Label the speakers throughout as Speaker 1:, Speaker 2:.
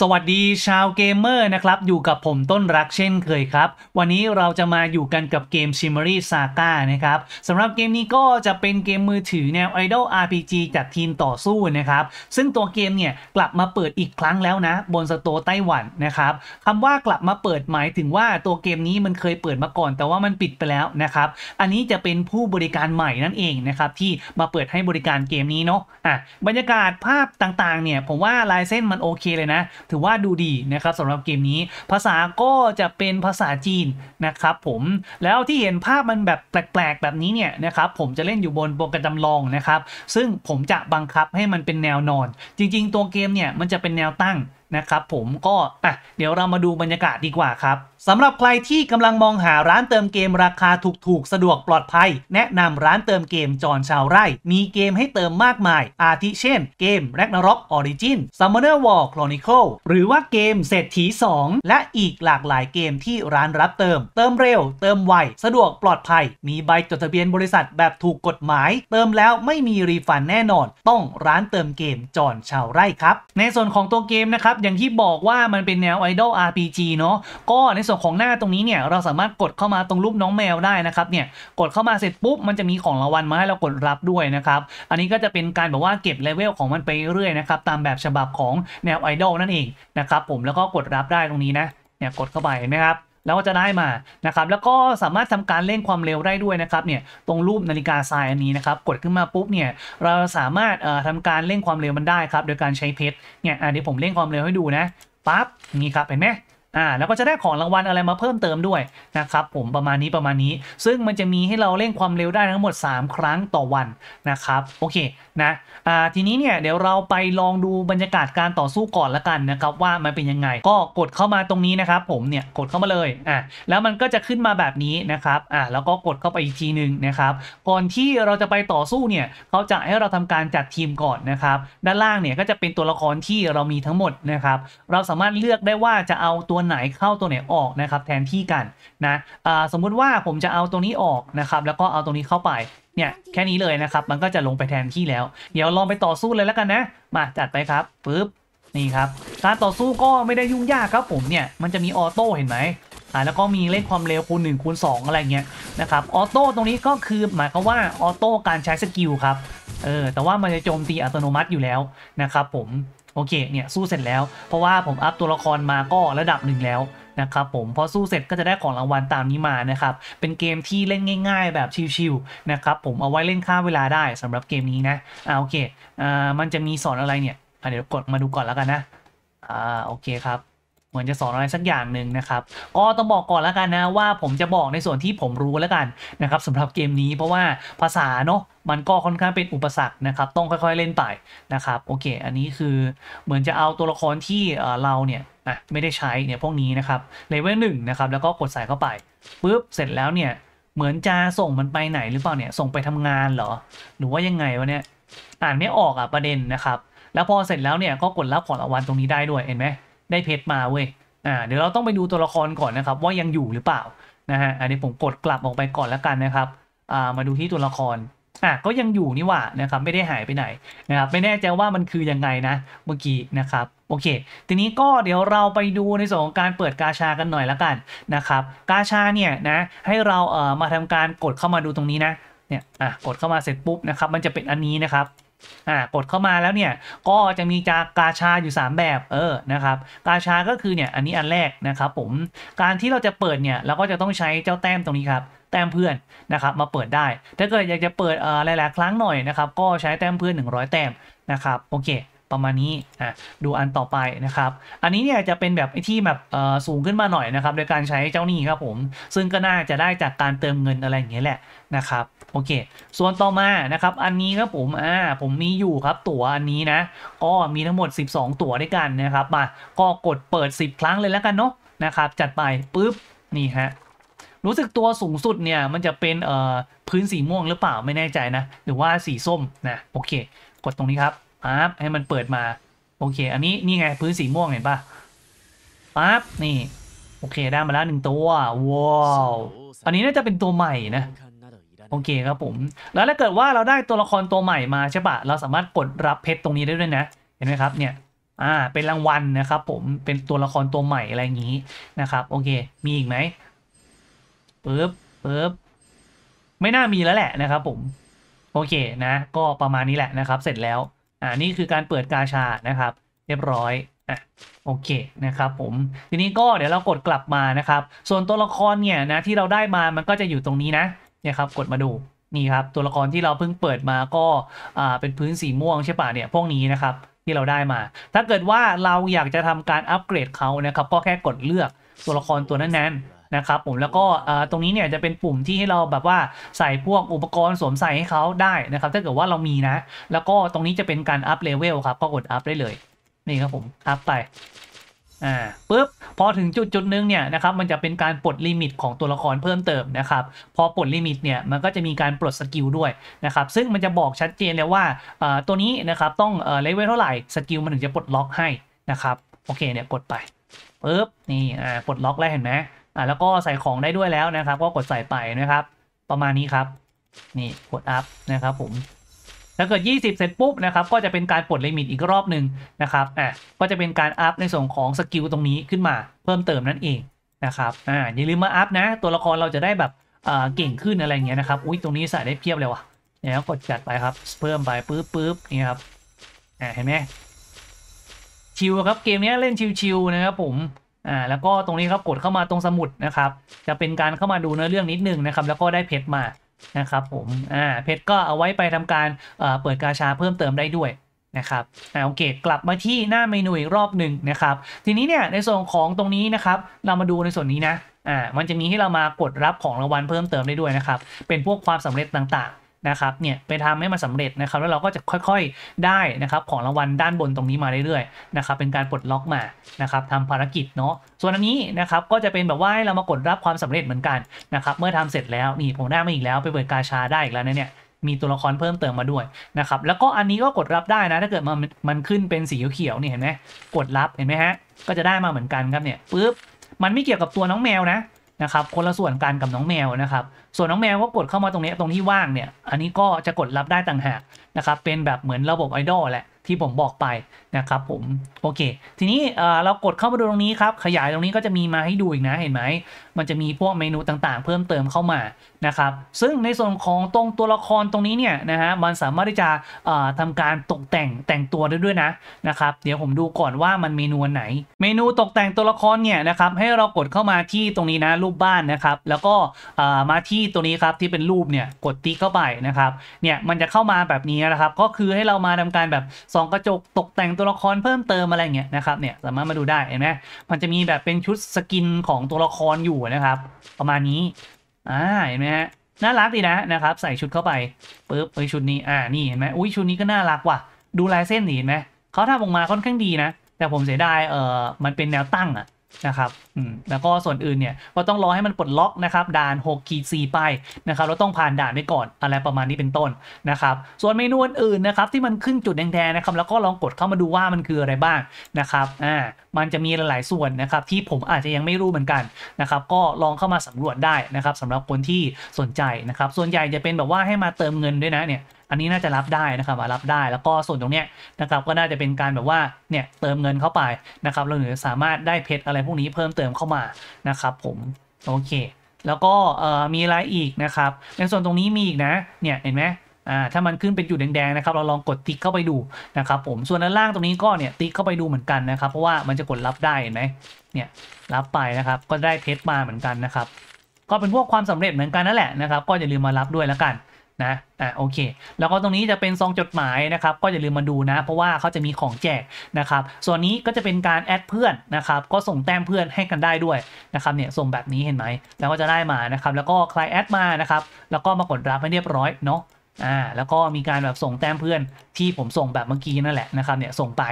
Speaker 1: สวัสดีชาวเกมเมอร์นะครับอยู่กับผมต้นรักเช่นเคยครับ วันนี้เราจะมาอยู่กันกับเกม Shimmery Saga นะครับสำหรับเกมนี้ก็จะเป็นเกมมือถือแนว Idol RPG จากทีมต่อสู้นะครับซึ่งตัวเกมเนี่ยกลับมาเปิดอีกครั้งแล้วนะ บนสโตไต้หวันนะครับคำว่ากลับมาเปิดหมายถึงว่าตัวเกมนี้มันเคยเปิดมาก่อน แต่ว่ามันปิดไปแล้วนะครับอันนี้จะเป็นผู้บริการใหม่นั่นเองนะครับที่มาเปิดให้บริการเกมนี้เนาะอ่ะบรรยากาศภาพต่างๆ เนี่ยผมว่าลายเส้นมันโอเคเลยนะถือว่าดูดีนะครับสำหรับเกมนี้ภาษาก็จะเป็นภาษาจีนนะครับผม แล้วที่เห็นภาพมันแบบแปลกๆแบบนี้เนี่ยนะครับผมจะเล่นอยู่บนโปรแกรมจำลองนะครับ ซึ่งผมจะบังคับให้มันเป็นแนวนอน จริงๆตัวเกมเนี่ยมันจะเป็นแนวตั้งนะครับผมก็อ่ะเดี๋ยวเรามาดูบรรยากาศดีกว่าครับสำหรับใครที่กำลังมองหาร้านเติมเกมราคาถูกๆสะดวกปลอดภัย แนะนำร้านเติมเกมจอนชาวไร่ มีเกมให้เติมมากมาย อาทิเช่นเกม Ragnarok Origin Summoner War Chronicle หรือว่าเกมเศรษฐี 2 และอีกหลากหลายเกมที่ร้านรับเติมเติมเร็วเติมไว สะดวกปลอดภัย มีใบจดทะเบียนบริษัทแบบถูกกฎหมาย เติมแล้วไม่มีรีฟันแน่นอน ต้องร้านเติมเกมจอนชาวไร่ครับ ในส่วนของตัวเกมนะครับอย่างที่บอกว่ามันเป็นแนวไอดอล RPG เนาะก็ในส่วนของหน้าตรงนี้เนี่ยเราสามารถกดเข้ามาตรงรูปน้องแมวได้นะครับเนี่ยกดเข้ามาเสร็จปุ๊บมันจะมีของรางวัลมาให้เรากดรับด้วยนะครับ อันนี้ก็จะเป็นการแบบว่าเก็บเลเวลของมันไปเรื่อยนะครับตามแบบฉบับของแนวไอดอลนั่นเองนะครับผมแล้วก็กดรับได้ตรงนี้นะเนี่ยกดเข้าไปเห็นไหมครับแล้วก็จะได้มานะครับ แล้วก็สามารถทำการเร่งความเร็วได้ด้วยนะครับ เนี่ย ตรงรูปนาฬิกาทรายอันนี้นะครับ กดขึ้นมาปุ๊บ เนี่ย เราสามารถทำการเร่งความเร็วมันได้ครับ โดยการใช้เพชรเนี่ย อันนี้ผมเร่งความเร็วให้ดูนะ ปั๊บ นี่ครับ เห็นไหมอ่าแล้วก็จะได้ของรางวัลอะไรมาเพิ่มเติมด้วยนะครับผมประมาณนี้ประมาณนี้ ซึ่งมันจะมีให้เราเร่งความเร็วได้ทั้งหมด 3 ครั้งต่อวันนะครับโอเคนะอ่าทีนี้เนี่ยเดี๋ยวเราไปลองดูบรรยากาศการต่อสู้ก่อนละกันนะครับว่ามันเป็นยังไงก็กดเข้ามาตรงนี้นะครับ ผมเนี่ยกดเข้ามาเลยอ่าแล้วมันก็จะขึ้นมาแบบนี้นะครับอ่าแล้วก็กดเข้าไปอีกทีหนึ่งนะครับก่อนที่เราจะไปต่อสู้เนี่ยเขาจะให้เราทำการจัดทีมก่อนนะครับ ด้านล่างเนี่ยก็จะเป็นตัวละครที่เรามีทั้งหมดนะครับ เราสามารถเลือกได้ว่าจะเอาตัวไหนเข้าตัวไหนออกนะครับแทนที่กันนะสมมุติว่าผมจะเอาตัวนี้ออกนะครับแล้วก็เอาตัวนี้เข้าไปเนี่ยแค่นี้เลยนะครับมันก็จะลงไปแทนที่แล้ว เดี๋ยวลองไปต่อสู้เลยแล้วกันนะมาจัดไปครับปึ๊บนี่ครับการต่อสู้ก็ไม่ได้ยุ่งยากครับผมเนี่ยมันจะมีออโต้เห็นไหมอ่าแล้วก็มีเลขความเร็วคูณ1คูณ2อะไรเงี้ยนะครับออโต้ตรงนี้ก็คือหมายความว่าออโต้การใช้สกิลครับเออแต่ว่ามันจะโจมตีอัตโนมัติอยู่แล้วนะครับผมโอเค เนี่ย สู้เสร็จแล้ว เพราะว่าผมอัพตัวละครมาก็ระดับหนึ่งแล้วนะครับผม พอสู้เสร็จก็จะได้ของรางวัลตามนี้มานะครับ เป็นเกมที่เล่นง่าย ๆ แบบชิลๆนะครับผม เอาไว้เล่นค่าเวลาได้สำหรับเกมนี้นะ อ่าโอเคอ่ามันจะมีสอนอะไรเนี่ย เดี๋ยวกดมาดูก่อนแล้วกันนะ อ่าโอเคครับมือนจะสอนอะไรสักอย่างหนึ่งนะครับ ก็ต้องบอกก่อนแล้วกันนะว่าผมจะบอกในส่วนที่ผมรู้แล้วกันนะครับสำหรับเกมนี้เพราะว่าภาษาเนาะมันก็ค่อนข้างเป็นอุปสรรคนะครับต้องค่อยๆเล่นไปนะครับ โอเค อันนี้คือเหมือนจะเอาตัวละครที่เราเนี่ยไม่ได้ใช้เนี่ยพวกนี้นะครับเลเวลหนึ่งนะครับ แล้วก็กดใส่เข้าไปปุ๊บเสร็จแล้วเนี่ยเหมือนจะส่งมันไปไหนหรือเปล่าเนี่ยส่งไปทำงานเหรอหรือว่ายังไงวะเนี่ยอ่านไม่ออกอ่ะประเด็นนะครับแล้วพอเสร็จแล้วเนี่ยก็กดรับของรางวัลตรงนี้ได้ด้วยเห็นไหมได้เพชรมาเว้ย อ่า เดี๋ยวเราต้องไปดูตัวละครก่อนนะครับ ว่ายังอยู่หรือเปล่านะฮะ อันนี้ผมกดกลับออกไปก่อนแล้วกันนะครับ อ่า มาดูที่ตัวละคร อ่าก็ยังอยู่นี่หว่านะครับ ไม่ได้หายไปไหนนะครับ ไม่แน่ใจว่ามันคือยังไงนะ เมื่อกี้นะครับ โอเค ทีนี้ก็เดี๋ยวเราไปดูในส่วนของการเปิดกาชากันหน่อยละกันนะครับ กาชาเนี่ยนะ ให้เราเอ่อมาทำการกดเข้ามาดูตรงนี้นะ เนี่ย อ่ะกดเข้ามาเสร็จปุ๊บนะครับ มันจะเป็นอันนี้นะครับอ่ากดเข้ามาแล้วเนี่ยก็จะมีจากกาชาอยู่ 3 แบบเออนะครับกาชาก็คือเนี่ยอันนี้อันแรกนะครับผมการที่เราจะเปิดเนี่ยเราก็จะต้องใช้เจ้าแต้มตรงนี้ครับแต้มเพื่อนนะครับมาเปิดได้ ถ้าเกิดอยากจะเปิดเอ่อหลายๆครั้งหน่อยนะครับก็ใช้แต้มเพื่อน100 แต้มนะครับโอเคประมาณนี้ อ่ะดูอันต่อไปนะครับ อันนี้เนี่ยจะเป็นแบบที่แบบสูงขึ้นมาหน่อยนะครับ โดยการใช้เจ้านี้ครับผม ซึ่งก็น่าจะได้จากการเติมเงินอะไรอย่างเงี้ยแหละนะครับ โอเค ส่วนต่อมานะครับ อันนี้ครับผม อ่า ผมมีอยู่ครับ ตั๋วอันนี้นะก็มีทั้งหมด 12 ตั๋วด้วยกันนะครับ มา ก็กดเปิด 10 ครั้งเลยแล้วกันเนาะ นะครับ จัดไปปุ๊บ นี่ฮะ รู้สึกตัวสูงสุดเนี่ย มันจะเป็นเอ่อพื้นสีม่วงหรือเปล่า ไม่แน่ใจนะ หรือว่าสีส้ม นะ โอเค กดตรงนี้ครับั๊บให้มันเปิดมา โอเคอันนี้นี่ไงพื้นสีม่วงเห็นปะปั๊บนี่ โอเคได้มาแล้วหนึ่งตัว ว้าวอันนี้น่าจะเป็นตัวใหม่นะโอเคครับผมแล้วถ้าเกิดว่าเราได้ตัวละครตัวใหม่มาใช่ปะเราสามารถกดรับเพชรตรงนี้ได้ด้วยนะเห็นไหมครับเนี่ย อ่า เป็นรางวัลนะครับผมเป็นตัวละครตัวใหม่อะไรอย่างนี้นะครับ โอเค มีอีกไหมปึ๊บปึ๊บไม่น่ามีแล้วแหละนะครับผมโอเคนะ ก็ประมาณนี้แหละนะครับ เสร็จแล้วอ่านี่คือการเปิดกาชานะครับ เรียบร้อยอ่ะโอเคนะครับ ผม ทีนี้ก็เดี๋ยวเรากดกลับมานะครับ ส่วนตัวละครเนี่ยนะที่เราได้มา มันก็จะอยู่ตรงนี้นะเนี่ยครับกดมาดูนี่ครับ ตัวละครที่เราเพิ่งเปิดมาก็อ่าเป็นพื้นสีม่วงใช่ป่ะเนี่ยพวกนี้นะครับที่เราได้มา ถ้าเกิดว่าเราอยากจะทำการอัปเกรดเขานะครับก็แค่กดเลือกตัวละครตัวนั้นๆนะครับผมแล้วก็ตรงนี้เนี่ยจะเป็นปุ่มที่ให้เราแบบว่าใส่พวกอุปกรณ์สวมใส่ให้เขาได้นะครับถ้าเกิดว่าเรามีนะ แล้วก็ตรงนี้จะเป็นการอัพเลเวลครับก็กดอัพได้เลยนี่ครับผมอัพไปอ่าปุ๊บพอถึงจุด จุดนึงเนี่ยนะครับมันจะเป็นการปลดลิมิตของตัวละครเพิ่มเติมนะครับพอปลดลิมิตเนี่ยมันก็จะมีการปลดสกิลด้วยนะครับซึ่งมันจะบอกชัดเจนเลยว่าตัวนี้นะครับต้องเลเวลเท่าไหร่สกิลมันถึงจะปลดล็อกให้นะครับโอเคเนี่ยกดไปปุ๊บนี่อ่าปลดล็อกแล้วเห็นไหมอ่าแล้วก็ใส่ของได้ด้วยแล้วนะครับก็กดใส่ไปนะครับ ประมาณนี้ครับ นี่กดอัพนะครับผมถ้าเกิด 20 เสร็จปุ๊บนะครับ ก็จะเป็นการปลดลิมิตอีกรอบหนึ่งนะครับอ่ะก็จะเป็นการอัพในส่วนของสกิลตรงนี้ขึ้นมา เพิ่มเติมนั่นเองนะครับอ่าอย่าลืมมาอัพนะ ตัวละครเราจะได้แบบอ่าเก่งขึ้นอะไรเงี้ยนะครับ อุ้ยตรงนี้ใส่ได้เพียบเลยว่ะนี่ยกดจัดไปครับ เพิ่มไปปื๊บปื๊บนี่ครับอ่าเห็นไหมชิวครับเกมนี้เล่นชิวๆนะครับผมอ่าแล้วก็ตรงนี้ครับกดเข้ามาตรงสมุดนะครับ จะเป็นการเข้ามาดูเนื้อเรื่องนิดนึงนะครับแล้วก็ได้เพชรมานะครับผมอ่าเพชรก็เอาไว้ไปทำการเปิดกาชาเพิ่มเติมได้ด้วยนะครับอ่าโอเคกลับมาที่หน้าเมนูอีกรอบหนึ่งนะครับทีนี้เนี่ยในส่วนของตรงนี้นะครับเรามาดูในส่วนนี้นะอ่ามันจะมีให้เรามากดรับของรางวัลเพิ่มเติมได้ด้วยนะครับเป็นพวกความสำเร็จต่าง ๆนะครับ เนี่ย ไปทำให้มันสาเร็จนะครับ แล้วเราก็จะค่อยๆ ได้นะครับ ของรางวัลด้านบนตรงนี้มาเรื่อยๆ นะครับ เป็นการปลดล็อกมา นะครับทำภารกิจเนาะ ส่วนอันนี้นะครับ ก็จะเป็นแบบว่าเรามากดรับความสำเร็จเหมือนกันนะครับ เมื่อทำเสร็จแล้ว นี่ผมได้มาอีกแล้ว ไปเปิดกาชาได้อีกแล้วเนี่ย มีตัวละครเพิ่มเติมมาด้วยนะครับ แล้วก็อันนี้ก็กดรับได้นะ ถ้าเกิดมันมันขึ้นเป็นสีเขียวเนี่เห็นไหมกดรับ เห็นไหมฮะ ก็จะได้มาเหมือนกันครับ เนี่ยปุ๊บ มันไม่เกี่ยวกับ ตัวน้องแมว นะนะครับ คนละส่วนกันกับน้องแมวนะครับ ส่วนน้องแมวก็กดเข้ามาตรงนี้ตรงที่ว่างเนี่ย อันนี้ก็จะกดรับได้ต่างหาก นะครับ เป็นแบบเหมือนระบบไอดอลแหละที่ผมบอกไปนะครับ ผมโอเค ทีนี้เรากดเข้ามาดูตรงนี้ครับ ขยายตรงนี้ก็จะมีมาให้ดูอีกนะ เห็นไหม มันจะมีพวกเมนูต่างๆเพิ่มเติมเข้ามานะครับ ซึ่งในส่วนของตรงตัวละครตรงนี้เนี่ยนะฮะมันสามารถที่จะทำการตกแต่งแต่งตัวได้ด้วยนะนะครับ เดี๋ยวผมดูก่อนว่ามันเมนูไหน เมนูตกแต่งตัวละครเนี่ยนะครับให้เรากดเข้ามาที่ตรงนี้นะ รูปบ้านนะครับ แล้วก็มาที่ตัวนี้ครับที่เป็นรูปเนี่ยกดติ๊กเข้าไปนะครับเนี่ยมันจะเข้ามาแบบนี้นะครับ ก็คือให้เรามาทำการแบบสองกระจกตกแต่งตัวละครเพิ่มเติมอะไรเงี้ยนะครับเนี่ยสามารถมาดูได้เห็นไหมมันจะมีแบบเป็นชุดสกินของตัวละครอยู่นะครับ ประมาณนี้อ่าเห็นไหมฮะน่ารักดีนะนะครับใส่ชุดเข้าไปปึ๊บไอชุดนี้อ่านี่เห็นไหมอุ้ยชุดนี้ก็น่ารักว่ะดูลายเส้นนี่เห็นไหมเขาทำออกมาค่อนข้างดีนะแต่ผมเสียดายเออมันเป็นแนวตั้งอะนะครับ อืม แล้วก็ส่วนอื่นเนี่ยก็ต้องรอให้มันปลดล็อกนะครับ ด่าน6กีซีไปนะครับ เราต้องผ่านด่านไปก่อน อะไรประมาณนี้เป็นต้น นะครับ ส่วนเมนูอื่นนะครับ ที่มันขึ้นจุดแดงๆนะครับ แล้วก็ลองกดเข้ามาดูว่ามันคืออะไรบ้าง นะครับ อ่า มันจะมีหลายๆส่วนนะครับ ที่ผมอาจจะยังไม่รู้เหมือนกัน นะครับ ก็ลองเข้ามาสำรวจได้นะครับ สำหรับคนที่สนใจนะครับ ส่วนใหญ่จะเป็นแบบว่าให้มาเติมเงินด้วยนะเนี่ยอันนี้น่าจะรับได้นะครับรับได้แล้วก็ส่วนตรงเนี้ยนะครับก็น่าจะเป็นการแบบว่าเนี่ยเติมเงินเข้าไปนะครับ เราหรือสามารถได้เพชรอะไรพวกนี้เพิ่มเติมเข้ามานะครับผมโอเค แล้วก็มีอะไรอีกนะครับ ในส่วนตรงนี้มีอีกนะเนี่ยเห็นไหมอ่าถ้ามันขึ้นเป็นจุดแดงๆนะครับ เราลองกดติ๊กเข้าไปดูนะครับ ผมส่วนด้านล่างตรงนี้ก็เนี่ยติ๊กเข้าไปดูเหมือนกันนะครับ เพราะว่ามันจะกดรับได้เห็นไหมเนี่ยรับไปนะครับก็ได้เพชรมาเหมือนกันนะครับ ก็เป็นพวกความสำเร็จเหมือนกันนั่นแหละนะครับก็อย่าลืมมารับด้วยแล้วกันนะอ่าโอเค แล้วก็ตรงนี้จะเป็นซองจดหมายนะครับก็อย่าลืมมาดูนะเพราะว่าเขาจะมีของแจกนะครับ ส่วนนี้ก็จะเป็นการแอดเพื่อนนะครับก็ส่งแต้มเพื่อนให้กันได้ด้วยนะครับเนี่ยส่งแบบนี้เห็นไหมแล้วก็จะได้มานะครับแล้วก็ใครแอดมานะครับแล้วก็มากดรับให้เรียบร้อยเนาะอ่าแล้วก็มีการแบบส่งแต้มเพื่อนที่ผมส่งแบบเมื่อกี้นั่นแหละนะครับเนี่ยส่งไป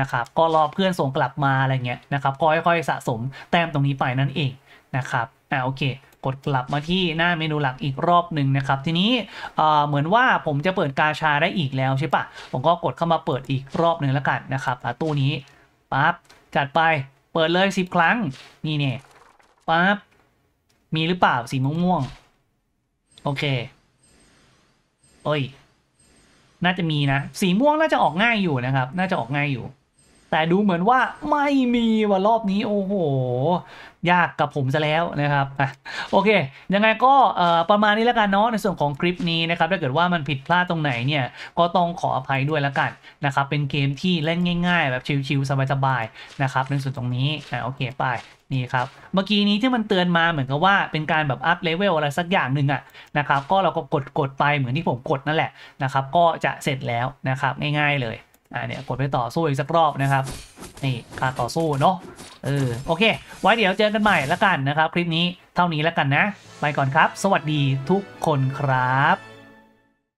Speaker 1: นะครับก็รอเพื่อนส่งกลับมาอะไรเงี้ยนะครับก็ค่อยๆสะสมแต้มตรงนี้ไปนั่นเองนะครับอ่าโอเคกดกลับมาที่หน้าเมนูหลักอีกรอบหนึ่งนะครับ ทีนี้เหมือนว่าผมจะเปิดกาชาได้อีกแล้วใช่ปะผมก็กดเข้ามาเปิดอีกรอบหนึ่งแล้วกันนะครับตู้นี้ปั๊บจัดไป เปิดเลย10ครั้งนี่เนี่ยปั๊บมีหรือเปล่า สีม่วงงโอเคโอ้ยน่าจะมีนะสีม่วงน่าจะออกง่ายอยู่นะครับ น่าจะออกง่ายอยู่แต่ดูเหมือนว่าไม่มีว่ารอบนี้โอ้โห ยากกับผมซะแล้วนะครับ โอเคยังไงก็ประมาณนี้แล้วกันเนาะในส่วนของคลิปนี้นะครับ ถ้าเกิดว่ามันผิดพลาดตรงไหนเนี่ยก็ต้องขออภัยด้วยแล้วกันนะครับเป็นเกมที่เล่นง่าย ๆ แบบชิลๆสบายๆนะครับในส่วนตรงนี้ะโอเค ไปนี่ครับ เมื่อกี้นี้ที่มันเตือนมาเหมือนกับว่าเป็นการแบบอัพเลเวลอะไรสักอย่างหนึ่งอะนะครับก็เราก็กดกดไปเหมือนที่ผมกดนั่นแหละนะครับก็จะเสร็จแล้วนะครับง่าย ๆเลยอ่าเนี่ยกดไปต่อสู้อีกสักรอบนะครับ นี่การต่อสู้เนาะเออโอเค ไว้เดี๋ยวเจอกันใหม่ละกันนะครับ คลิปนี้เท่านี้ละกันนะ ไปก่อนครับ สวัสดีทุกคนครับ